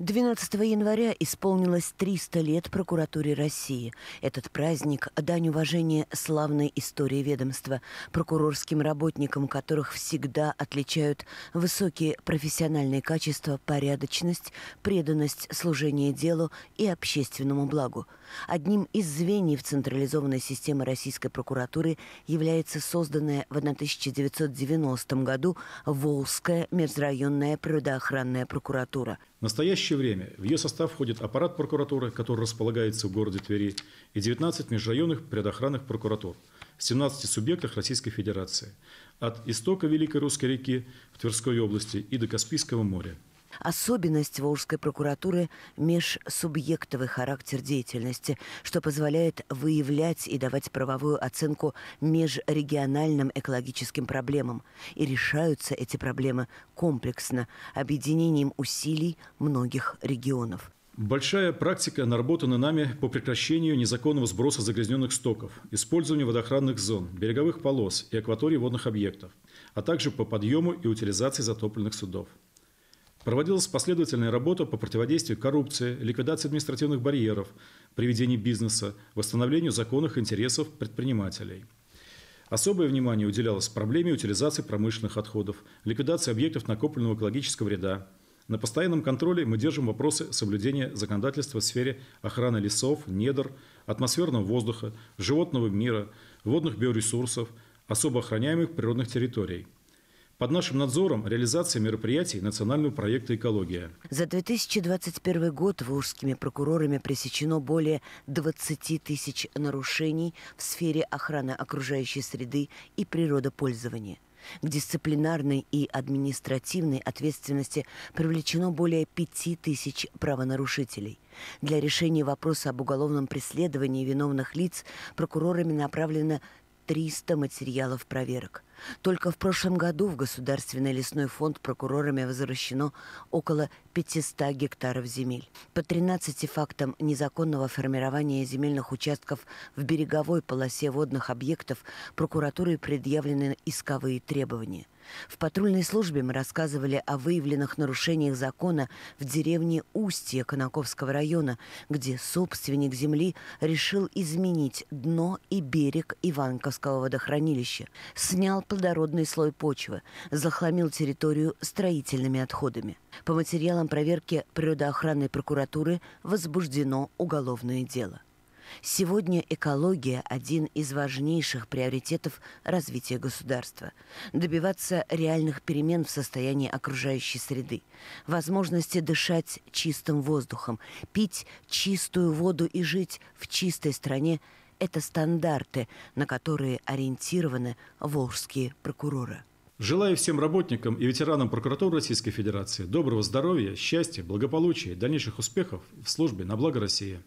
12 января исполнилось 300 лет прокуратуре России. Этот праздник – дань уважения славной истории ведомства, прокурорским работникам которых всегда отличают высокие профессиональные качества, порядочность, преданность служения делу и общественному благу. Одним из звеньев централизованной системы российской прокуратуры является созданная в 1990 году Волжская межрайонная природоохранная прокуратура – в настоящее время в ее состав входит аппарат прокуратуры, который располагается в городе Твери, и 19 межрайонных предохранных прокуратур в 17 субъектах Российской Федерации, от истока Великой Русской реки в Тверской области и до Каспийского моря. Особенность Волжской прокуратуры – межсубъектовый характер деятельности, что позволяет выявлять и давать правовую оценку межрегиональным экологическим проблемам. И решаются эти проблемы комплексно, объединением усилий многих регионов. Большая практика наработана нами по прекращению незаконного сброса загрязненных стоков, использованию водоохранных зон, береговых полос и акватории водных объектов, а также по подъему и утилизации затопленных судов. Проводилась последовательная работа по противодействию коррупции, ликвидации административных барьеров, приведению бизнеса, восстановлению законных интересов предпринимателей. Особое внимание уделялось проблеме утилизации промышленных отходов, ликвидации объектов накопленного экологического вреда. На постоянном контроле мы держим вопросы соблюдения законодательства в сфере охраны лесов, недр, атмосферного воздуха, животного мира, водных биоресурсов, особо охраняемых природных территорий – под нашим надзором реализация мероприятий национального проекта «Экология». За 2021 год волжскими прокурорами пресечено более 20 тысяч нарушений в сфере охраны окружающей среды и природопользования. К дисциплинарной и административной ответственности привлечено более 5 тысяч правонарушителей. Для решения вопроса об уголовном преследовании виновных лиц прокурорами направлено 300 материалов проверок – только в прошлом году в Государственный лесной фонд прокурорами возвращено около 500 гектаров земель. По 13 фактам незаконного формирования земельных участков в береговой полосе водных объектов прокуратурой предъявлены исковые требования. В патрульной службе мы рассказывали о выявленных нарушениях закона в деревне Устье Конаковского района, где собственник земли решил изменить дно и берег Иванковского водохранилища. Снял плодородный слой почвы, захламил территорию строительными отходами. По материалам проверки природоохранной прокуратуры возбуждено уголовное дело. Сегодня экология – один из важнейших приоритетов развития государства. Добиваться реальных перемен в состоянии окружающей среды, возможности дышать чистым воздухом, пить чистую воду и жить в чистой стране –– это стандарты, на которые ориентированы волжские прокуроры. Желаю всем работникам и ветеранам прокуратуры Российской Федерации доброго здоровья, счастья, благополучия и дальнейших успехов в службе на благо России.